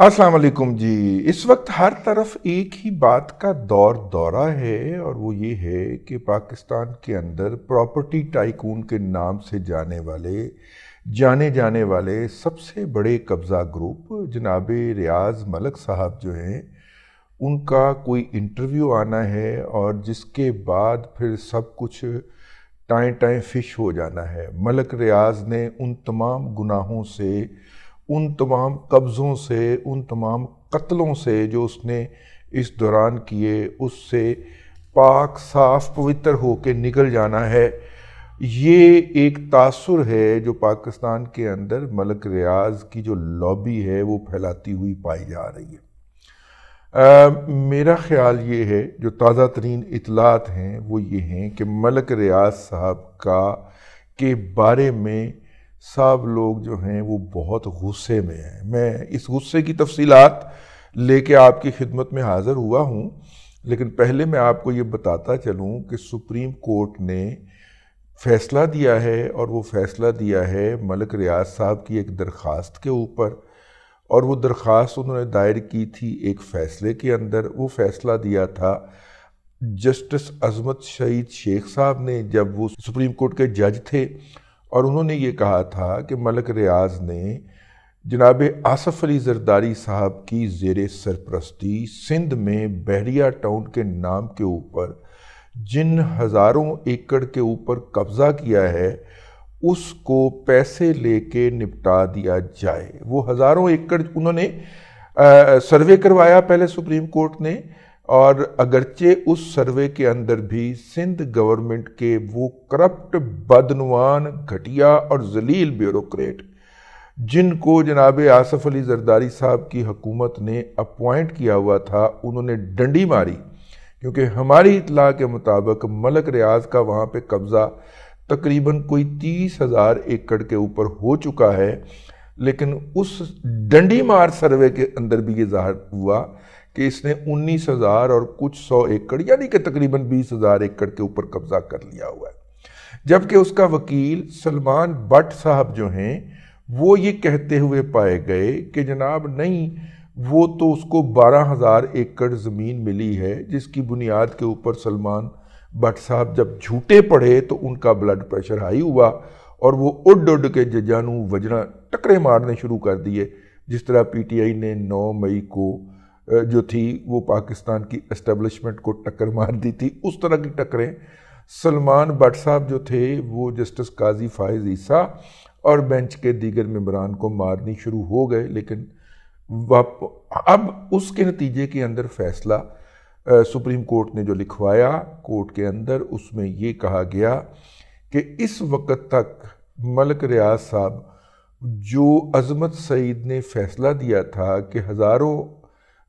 अस्सलाम वालेकुम जी इस वक्त हर तरफ एक ही बात का दौर दौरा है और वो ये है कि पाकिस्तान के अंदर प्रॉपर्टी टाइकून के नाम से जाने वाले जाने जाने वाले सबसे बड़े कब्ज़ा ग्रुप जनाब रियाज मलक साहब जो हैं उनका कोई इंटरव्यू आना है और जिसके बाद फिर सब कुछ टाएँ टाएँ फिश हो जाना है मलक रियाज ने उन तमाम गुनाहों से उन तमाम कब्ज़ों से उन तमाम कत्लों से जो उसने इस दौरान किए उससे पाक साफ पवित्र हो के निकल जाना है ये एक तासुर है जो पाकिस्तान के अंदर मलक रियाज की जो लॉबी है वो फैलाती हुई पाई जा रही है आ, मेरा ख्याल ये है जो ताज़ा तरीन इतलात हैं वो ये हैं कि मलक रियाज साहब का के बारे में सब लोग जो हैं वो बहुत गुस्से में हैं मैं इस गुस्से की तफसीलात लेके आपकी खिदमत में हाज़िर हुआ हूँ लेकिन पहले मैं आपको ये बताता चलूँ कि सुप्रीम कोर्ट ने फैसला दिया है और वो फैसला दिया है मलिक रियाज साहब की एक दरख्वास्त के ऊपर और वो दरख्वास्त उन्होंने दायर की थी एक फ़ैसले के अंदर वो फ़ैसला दिया था जस्टिस अजमत शहीद शेख साहब ने जब वो सुप्रीम कोर्ट के जज थे और उन्होंने ये कहा था कि मलक रियाज ने जनाब आसफ़ अली जरदारी साहब की जेर सरपरस्ती सिंध में बहरिया टाउन के नाम के ऊपर जिन हज़ारों एकड़ के ऊपर कब्ज़ा किया है उसको पैसे लेके निपटा दिया जाए वो हज़ारों एकड़ उन्होंने आ, सर्वे करवाया पहले सुप्रीम कोर्ट ने और अगरचे उस सर्वे के अंदर भी सिंध गवर्नमेंट के वो करप्ट बदनवान घटिया और जलील ब्यूरोक्रेट जिनको जनाब आसफ़ अली जरदारी साहब की हकूमत ने अपॉइंट किया हुआ था उन्होंने डंडी मारी क्योंकि हमारी इतला के मुताबिक मलक रियाज का वहाँ पे कब्ज़ा तकरीबन कोई तीस हज़ार एकड़ के ऊपर हो चुका है लेकिन उस डंडी मार सर्वे के अंदर भी ये ज़ाहिर हुआ कि इसने उन्नीस हज़ार और कुछ सौ एकड़ यानी कि तकरीबन बीस हज़ार एकड़ के ऊपर कब्ज़ा कर लिया हुआ है जबकि उसका वकील सलमान भट्ट साहब जो हैं वो ये कहते हुए पाए गए कि जनाब नहीं वो तो उसको बारह हज़ार एकड़ ज़मीन मिली है जिसकी बुनियाद के ऊपर सलमान भट्ट साहब जब झूठे पड़े तो उनका ब्लड प्रेशर हाई हुआ और वो उड उड के जजानू वजना टकरे मारने शुरू कर दिए जिस तरह पीटीआई ने 9 मई को जो थी वो पाकिस्तान की एस्टेब्लिशमेंट को टक्कर मार दी थी उस तरह की टक्करें सलमान भट्ट साहब जो थे वो जस्टिस काजी फायज़ ईसा और बेंच के दीगर मम्बरान को मारनी शुरू हो गए लेकिन अब उसके नतीजे के अंदर फैसला सुप्रीम कोर्ट ने जो लिखवाया कोर्ट के अंदर उसमें ये कहा गया कि इस वक्त तक मलक रियाज साहब जो अजमत सईद ने फैसला दिया था कि हज़ारों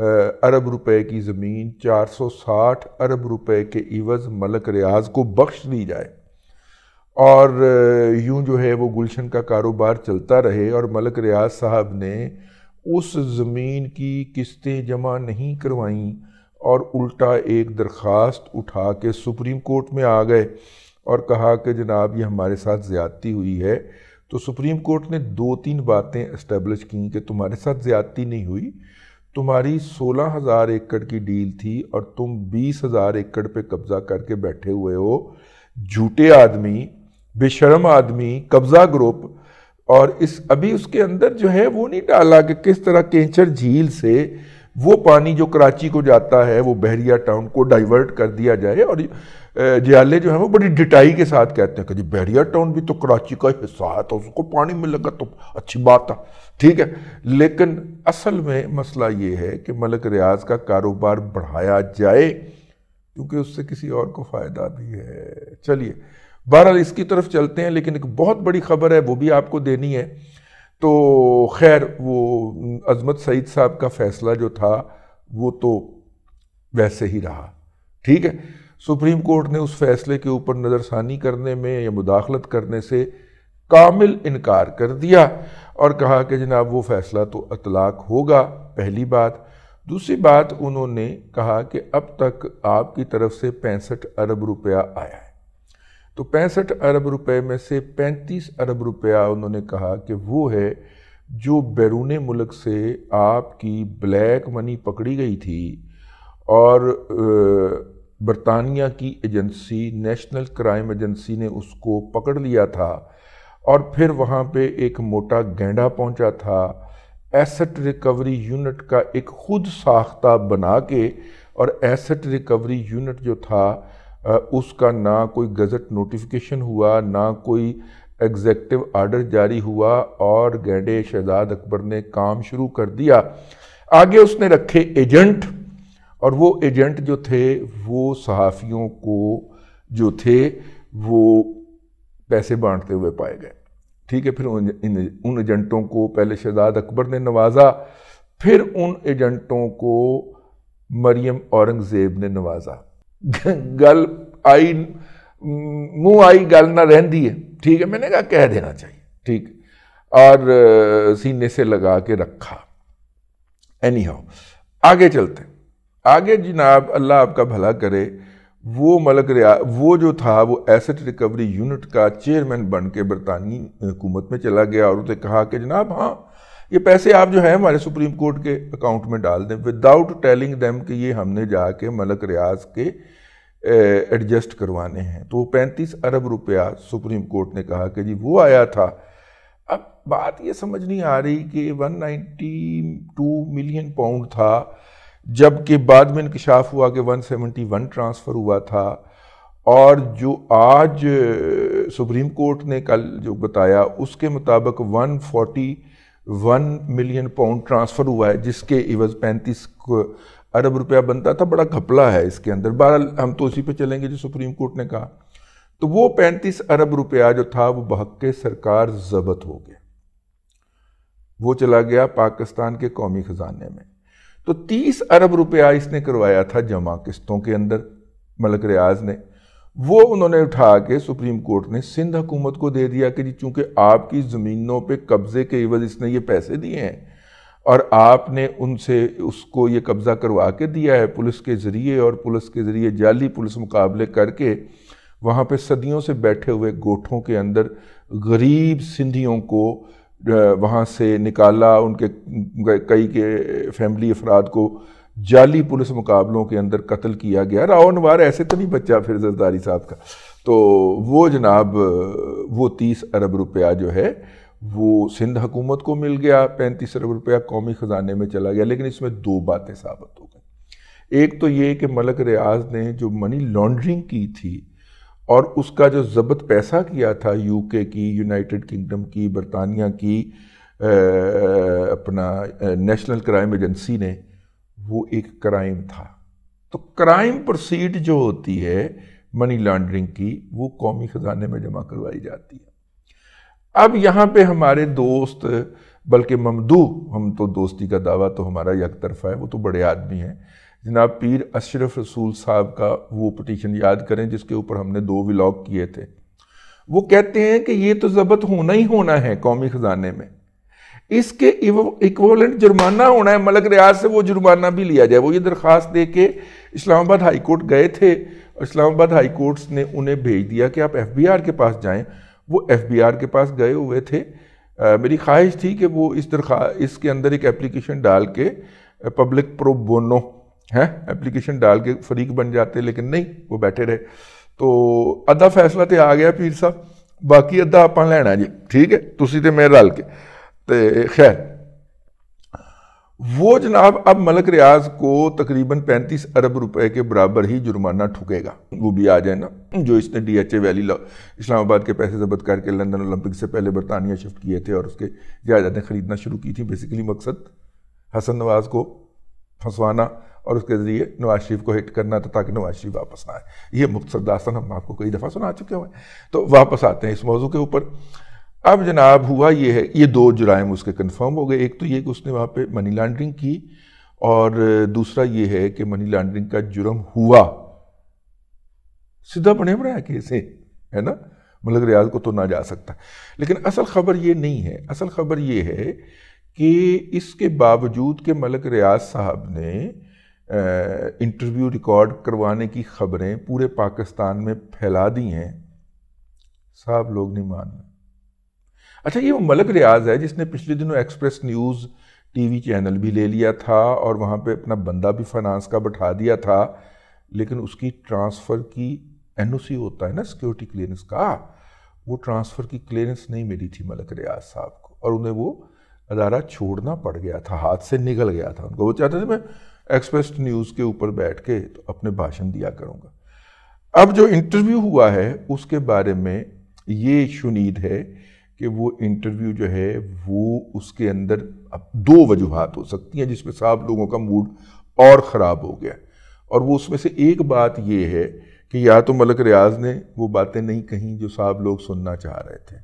अरब रुपए की ज़मीन 460 अरब रुपए के इवज़ मलक रियाज को बख्श दी जाए और यूं जो है वो गुलशन का कारोबार चलता रहे और मलक रियाज साहब ने उस ज़मीन की किस्तें जमा नहीं करवाईं और उल्टा एक दरख्वास्त उठा के सुप्रीम कोर्ट में आ गए और कहा कि जनाब ये हमारे साथ ज़्यादती हुई है तो सुप्रीम कोर्ट ने दो तीन बातें इस्टेब्लिश की कि तुम्हारे साथ ज़्यादती नहीं हुई तुम्हारी सोलह हज़ार एकड़ की डील थी और तुम बीस हज़ार एकड़ पे कब्ज़ा करके बैठे हुए हो झूठे आदमी बेशरम आदमी कब्ज़ा ग्रुप और इस अभी उसके अंदर जो है वो नहीं डाला कि किस तरह केंचर झील से वो पानी जो कराची को जाता है वो बहरिया टाउन को डाइवर्ट कर दिया जाए और जियाले जो है वो बड़ी डिटाई के साथ कहते हैं कि जी बहरिया टाउन भी तो कराची का हिस्सा है तो उसको पानी मिलेगा तो अच्छी बात है ठीक है लेकिन असल में मसला ये है कि मलक रियाज का कारोबार बढ़ाया जाए क्योंकि उससे किसी और को फ़ायदा भी है चलिए बहरहाल इसकी तरफ चलते हैं लेकिन एक बहुत बड़ी खबर है वो भी आपको देनी है तो खैर वो अजमत सईद साहब का फैसला जो था वो तो वैसे ही रहा ठीक है सुप्रीम कोर्ट ने उस फैसले के ऊपर नज़रसानी करने में या मुदाखलत करने से कामिल इनकार कर दिया और कहा कि जनाब वो फैसला तो अतलाक होगा पहली बात दूसरी बात उन्होंने कहा कि अब तक आपकी तरफ से पैंसठ अरब रुपया आया है तो पैंसठ अरब रुपए में से 35 अरब रुपया उन्होंने कहा कि वो है जो बैरून मुल्क से आपकी ब्लैक मनी पकड़ी गई थी और बरतानिया की एजेंसी नेशनल क्राइम एजेंसी ने उसको पकड़ लिया था और फिर वहाँ पे एक मोटा गेंडा पहुँचा था एसेट रिकवरी यूनिट का एक खुद साख्ता बना के और एसेट रिकवरी यूनिट जो था उसका ना कोई गज़ट नोटिफिकेशन हुआ ना कोई एग्जेक्टिव आर्डर जारी हुआ और गैंडे शहजाद अकबर ने काम शुरू कर दिया आगे उसने रखे एजेंट और वो एजेंट जो थे वो सहाफ़ियों को जो थे वो पैसे बांटते हुए पाए गए ठीक है फिर उन उन एजेंटों को पहले शहजाद अकबर ने नवाजा फिर उन एजेंटों को मरियम औरंगज़ेब ने नवाजा गल आई मुंह आई गल ना रही है ठीक है मैंने कहा कह देना चाहिए ठीक और सीने से लगा के रखा एनी हाउ आगे चलते आगे जनाब अल्लाह आपका भला करे वो मलक रिया वो जो था वो एसेट रिकवरी यूनिट का चेयरमैन बन के बरतानी हुकूमत में चला गया और उसे कहा कि जनाब हाँ ये पैसे आप जो है हमारे सुप्रीम कोर्ट के अकाउंट में डाल दें विदाउट टेलिंग देम कि ये हमने जाके मलक रियाज के एडजस्ट करवाने हैं तो पैंतीस अरब रुपया सुप्रीम कोर्ट ने कहा कि जी वो आया था अब बात ये समझ नहीं आ रही कि 192 मिलियन पाउंड था जबकि बाद में इंकशाफ हुआ कि 171 ट्रांसफ़र हुआ था और जो आज सुप्रीम कोर्ट ने कल जो बताया उसके मुताबिक 140 वन मिलियन पाउंड ट्रांसफ़र हुआ है जिसके इवज पैंतीस अरब रुपया बनता था बड़ा घपला है इसके अंदर बारह हम तो उसी पे चलेंगे जो सुप्रीम कोर्ट ने कहा तो वो पैंतीस अरब रुपया जो था वो बहक के सरकार जबत हो गया वो चला गया पाकिस्तान के कौमी ख़जाने में तो तीस अरब रुपया इसने करवाया था जमा किस्तों के अंदर मलक रियाज ने वो उन्होंने उठा के सुप्रीम कोर्ट ने सिंध हुकूमत को दे दिया कि जी चूँकि आपकी ज़मीनों पे कब्ज़े के एवज इसने ये पैसे दिए हैं और आपने उनसे उसको ये कब्ज़ा करवा के दिया है पुलिस के ज़रिए और पुलिस के ज़रिए जाली पुलिस मुकाबले करके वहाँ पे सदियों से बैठे हुए गोठों के अंदर गरीब सिंधियों को वहाँ से निकाला उनके कई के फैमिली अफराद को जाली पुलिस मुकाबलों के अंदर कत्ल किया गया रावनवार ऐसे तो नहीं बच्चा फिर जरदारी साहब का तो वो जनाब वो तीस अरब रुपया जो है वो सिंध हुकूमत को मिल गया पैंतीस अरब रुपया कौमी ख़जाने में चला गया लेकिन इसमें दो बातें साबित हो गई एक तो ये कि मलक रियाज ने जो मनी लॉन्ड्रिंग की थी और उसका जो जब्त पैसा किया था यूके की यूनाइटेड किंगडम की बरतानिया की आ, अपना नेशनल क्राइम एजेंसी ने वो एक क्राइम था तो क्राइम प्रोसीड जो होती है मनी लॉन्ड्रिंग की वो कौमी ख़जाने में जमा करवाई जाती है अब यहाँ पे हमारे दोस्त बल्कि ममदू हम तो दोस्ती का दावा तो हमारा यक तरफा है वो तो बड़े आदमी हैं जनाब पीर अशरफ रसूल साहब का वो पटिशन याद करें जिसके ऊपर हमने दो विलॉग किए थे वो कहते हैं कि ये तो ज़बत होना ही होना है कौमी ख़जाने में इसके इक्वलेंट जुर्माना होना है मलक रियाज से वो जुर्माना भी लिया जाए वो ये दरख्वास्त दे के इस्लामाबाद हाई कोर्ट गए थे इस्लामाबाद हाई कोर्ट्स ने उन्हें भेज दिया कि आप एफ बी आर के पास जाएँ वो एफ बी आर के पास गए हुए थे आ, मेरी ख्वाहिश थी कि वो इस दरख्वा इसके अंदर एक एप्लीकेशन डाल के पब्लिक प्रो बोनो हैं एप्लीकेशन डाल के फरीक बन जाते लेकिन नहीं वो बैठे रहे तो अद्धा फैसला तो आ गया पीर साहब बाकी अद्धा आप लैना जी ठीक है तुसी तो मैं रल के तो खैर वो जनाब अब मलक रियाज को तकरीबन 35 अरब रुपए के बराबर ही जुर्माना ठुकेगा वो भी आ जाए ना जो इसने D H A valley Islamabad के पैसे जब्त करके लंदन ओलंपिक से पहले बरतानिया शिफ्ट किए थे और उसके जायदादें खरीदना शुरू की थी बेसिकली मकसद हसन नवाज को फंसवाना और उसके ज़रिए नवाज शरीफ को हिट करना था ताकि नवाज शरीफ वापस आए ये मुख्तर दासन हम आपको कई दफ़ा सुना चुके हुए हैं तो वापस आते हैं इस मौजू के ऊपर अब जनाब हुआ ये है ये दो जुराइम उसके कन्फर्म हो गए एक तो ये कि उसने वहाँ पे मनी लॉन्ड्रिंग की और दूसरा ये है कि मनी लॉन्ड्रिंग का जुर्म हुआ सीधा बने बनाया केस है है ना मलक रियाज को तो ना जा सकता लेकिन असल खबर ये नहीं है असल खबर ये है कि इसके बावजूद के मलक रियाज साहब ने इंटरव्यू रिकॉर्ड करवाने की खबरें पूरे पाकिस्तान में फैला दी हैं साहब लोग नहीं मान रहे अच्छा ये वो मलक रियाज है जिसने पिछले दिनों एक्सप्रेस न्यूज़ टीवी चैनल भी ले लिया था और वहाँ पे अपना बंदा भी फाइनेंस का बैठा दिया था लेकिन उसकी ट्रांसफ़र की एन होता है ना सिक्योरिटी क्लियरेंस का वो ट्रांसफ़र की क्लियरेंस नहीं मिली थी मलक रियाज साहब को और उन्हें वो अदारा छोड़ना पड़ गया था हाथ से निकल गया था उनको वो चाहते थे मैं एक्सप्रेस न्यूज़ के ऊपर बैठ के तो अपने भाषण दिया करूँगा अब जो इंटरव्यू हुआ है उसके बारे में ये शुनीद है कि वो इंटरव्यू जो है वो उसके अंदर अब दो वजूहत हो सकती हैं जिसमें साहब लोगों का मूड और ख़राब हो गया और वो उसमें से एक बात ये है कि या तो मलक रियाज ने वो बातें नहीं कहीं जो साहब लोग सुनना चाह रहे थे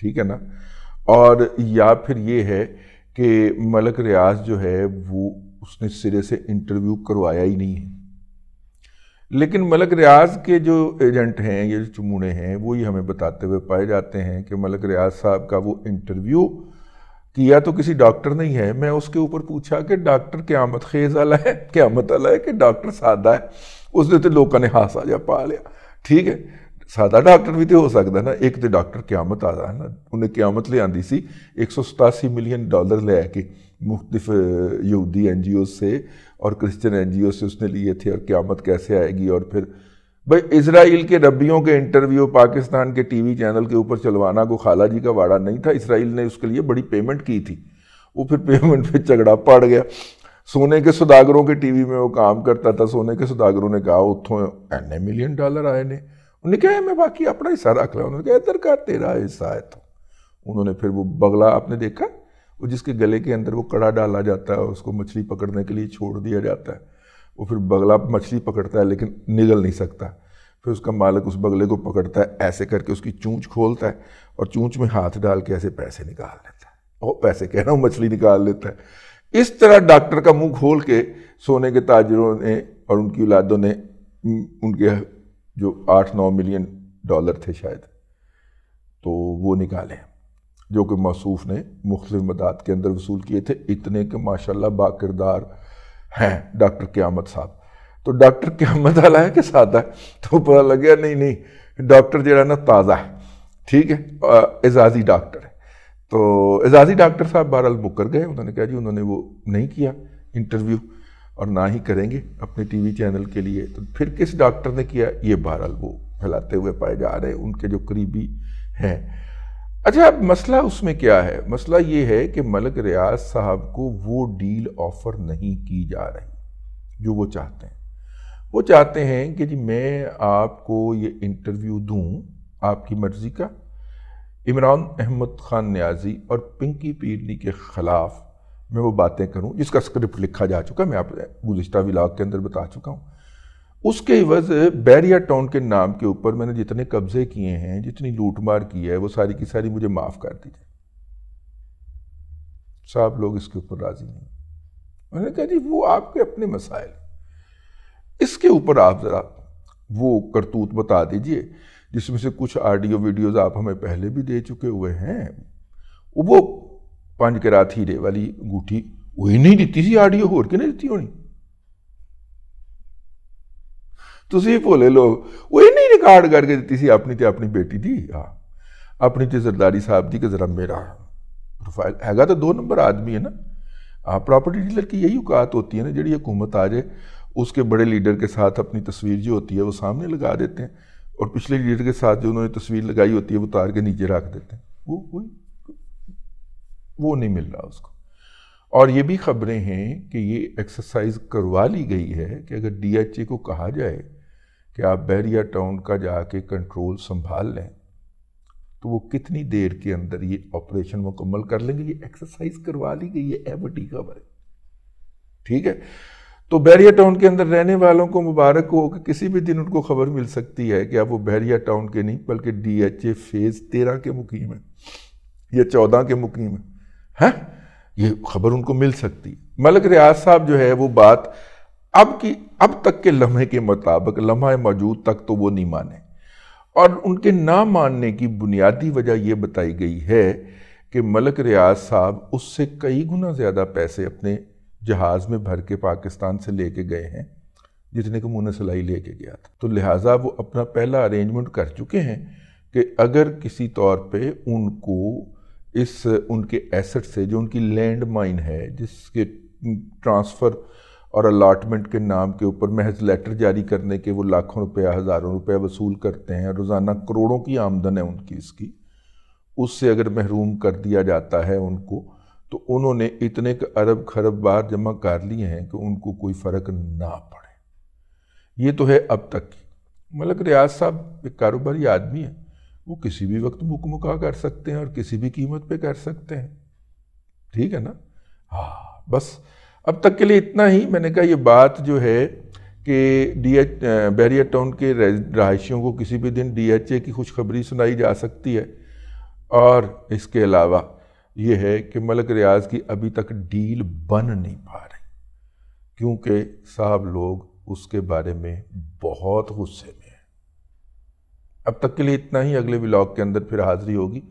ठीक है ना और या फिर ये है कि मलक रियाज जो है वो उसने सिरे से इंटरव्यू करवाया ही नहीं है लेकिन मलक रियाज के जो एजेंट हैं ये जो चमूड़े हैं वो ही हमें बताते हुए पाए जाते हैं कि मलक रियाज साहब का वो इंटरव्यू किया तो किसी डॉक्टर नहीं है मैं उसके ऊपर पूछा कि डॉक्टर क्यामत खेज आला है क्यामत आला है कि डॉक्टर सादा है उसने तो लोगों ने हादसा जा पा लिया ठीक है ਸਾਦਾ ਡਾਕਟਰ ਵੀ ना एक तो डॉक्टर क्यामत आ रहा है ना उन्हें क्यामत ले आती सी एक सौ सतासी मिलियन डॉलर लैके मुख्तफ यहूदी एन जी ओ से और क्रिश्चियन एन जी ओ से उसने लिए थे और क़्यामत कैसे आएगी और फिर भाई इसराइल के रब्बियों के इंटरव्यू पाकिस्तान के टी वी चैनल के ऊपर चलवाना को खाला जी का वाड़ा नहीं था इसराइल ने उसके लिए बड़ी पेमेंट की थी वो फिर पेमेंट पे झगड़ा पड़ गया सोने के सुदागरों के टीवी में वो काम करता था सोने के सुदागरों ने कहा उतों एन मिलियन डॉलर आए ने उन्हें कहा मैं बाकी अपना हिस्सा रख लिया उन्होंने कहा इधर का तेरा हिस्सा है तो उन्होंने फिर वो बगला आपने देखा वो जिसके गले के अंदर वो कड़ा डाला जाता है उसको मछली पकड़ने के लिए छोड़ दिया जाता है वो फिर बगला मछली पकड़ता है लेकिन निगल नहीं सकता फिर उसका मालिक उस बगले को पकड़ता है ऐसे करके उसकी चूँच खोलता है और चूँच में हाथ डाल के ऐसे पैसे निकाल लेता है और पैसे कह रहा हूँ मछली निकाल लेता है इस तरह डॉक्टर का मुंह खोल के सोने के ताजरों ने और उनकी औलादों ने उनके जो आठ नौ मिलियन डॉलर थे शायद तो वो निकाले जो कि मसूफ ने मुख्त मदाद के अंदर वसूल किए थे इतने के माशाल्लाह बाकिरदार हैं डॉक्टर क्यामत साहब तो डॉक्टर क्यामत आला है कि सादा है तो पता लग गया नहीं नहीं डॉक्टर जरा ना ताज़ा है ठीक है एजाजी डॉक्टर है तो एजाजी डॉक्टर साहब बहरहाल मुकर गए उन्होंने कहा जी उन्होंने वो नहीं किया इंटरव्यू और ना ही करेंगे अपने टीवी चैनल के लिए तो फिर किस डॉक्टर ने किया ये बहरहाल वो फैलाते हुए पाए जा रहे हैं उनके जो करीबी हैं अच्छा मसला उसमें क्या है मसला ये है कि मलक रियाज साहब को वो डील ऑफ़र नहीं की जा रही जो वो चाहते हैं वो चाहते हैं कि जी मैं आपको ये इंटरव्यू दूं आपकी मर्ज़ी का इमरान अहमद ख़ान न्याजी और पिंकी पीरली के ख़िलाफ़ मैं वो बातें करूं जिसका स्क्रिप्ट लिखा जा चुका मैं आप गुज्त विलाग के अंदर बता चुका हूं उसके एवज बैरिया टाउन के नाम के ऊपर मैंने जितने कब्जे किए हैं जितनी लूटमार की है वो सारी की सारी मुझे माफ़ कर दीजिए साहब लोग इसके ऊपर राज़ी नहीं मैंने कहा जी वो आपके अपने मसाइल इसके ऊपर आप ज़रा वो करतूत बता दीजिए जिसमें से कुछ ऑडियो वीडियोस आप हमें पहले भी दे चुके हुए हैं वो पांच करात हीरे वाली अंगूठी वही नहीं दीती सी ऑडियो होर कि नहीं दीती होनी ਤੁਸੀਂ भोले ਲੋਕ वो ਇਹ ਨਹੀਂ ਰਿਕਾਰਡ करके दी ਸੀ ਆਪਣੀ ਤੇ ਆਪਣੀ ਬੇਟੀ ਦੀ ਆ ਆਪਣੀ ਤੇ ਸਰਦਾਰੀ ਸਾਹਿਬ ਦੀ ਕਿ ਜ਼ਰਾ ਮੇਰਾ ਪ੍ਰੋਫਾਈਲ ਹੈਗਾ ਤਾਂ ਦੋ ਨੰਬਰ ਆਦਮੀ है ना हाँ प्रॉपर्टी डीलर की यही औकात होती है ना जी हुकूमत आ जाए उसके बड़े लीडर के साथ अपनी तस्वीर जो होती है वो सामने लगा देते हैं और पिछले लीडर के साथ जो उन्होंने तस्वीर लगाई होती है वो तार के नीचे रख देते हैं वो कोई वो नहीं मिल रहा उसको और ये भी खबरें हैं कि ये एक्सरसाइज करवा ली गई है कि अगर डीएचए को कहा जाए कि आप बैरिया टाउन का जाके कंट्रोल संभाल लें तो वो कितनी देर के अंदर ये ऑपरेशन मुकम्मल कर लेंगे ये एक्सरसाइज करवा ली गई है एवटी खबर ठीक है तो बैरिया टाउन के अंदर रहने वालों को मुबारक हो कि किसी भी दिन उनको खबर मिल सकती है कि अब वो बैरिया टाउन के नहीं बल्कि डी एच ए फेज़ तेरह के मुकीम है या चौदह के मुकीम है है? ये खबर उनको मिल सकती है मलक रियाज साहब जो है वो बात अब की अब तक के लम्हे के मुताबिक लम्हा मौजूद तक तो वो नहीं माने और उनके ना मानने की बुनियादी वजह यह बताई गई है कि मलक रियाज साहब उससे कई गुना ज़्यादा पैसे अपने जहाज़ में भर के पाकिस्तान से लेके गए हैं जितने को मुन सलाई लेके गया था तो लिहाजा वो अपना पहला अरेंजमेंट कर चुके हैं कि अगर किसी तौर पे उनको इस उनके एसेट से जो उनकी लैंड माइन है जिसके ट्रांसफ़र और अलाटमेंट के नाम के ऊपर महज लेटर जारी करने के वो लाखों रुपया हज़ारों रुपया वसूल करते हैं रोज़ाना करोड़ों की आमदन है उनकी इसकी उससे अगर महरूम कर दिया जाता है उनको तो उन्होंने इतने के अरब खरब बार जमा कर लिए हैं कि उनको कोई फ़र्क ना पड़े ये तो है अब तक की मलक रियाज साहब एक कारोबारी आदमी है वो किसी भी वक्त मुक मुका कर सकते हैं और किसी भी कीमत पे कर सकते हैं ठीक है ना हाँ बस अब तक के लिए इतना ही मैंने कहा ये बात जो है कि डी एच बहरिया टाउन के रहायशियों को किसी भी दिन डी एच ए की खुशखबरी सुनाई जा सकती है और इसके अलावा ये है कि मलक रियाज की अभी तक डील बन नहीं पा रही क्योंकि साहब लोग उसके बारे में बहुत गुस्से में हैं अब तक के लिए इतना ही अगले ब्लॉग के अंदर फिर हाजिरी होगी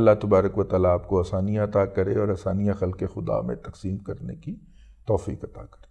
अल्लाह तबारक व ताली आपको आसानियाँ अता करे और आसानियाँ खल के खुदा में तकसीम करने की तोफ़ी अता करें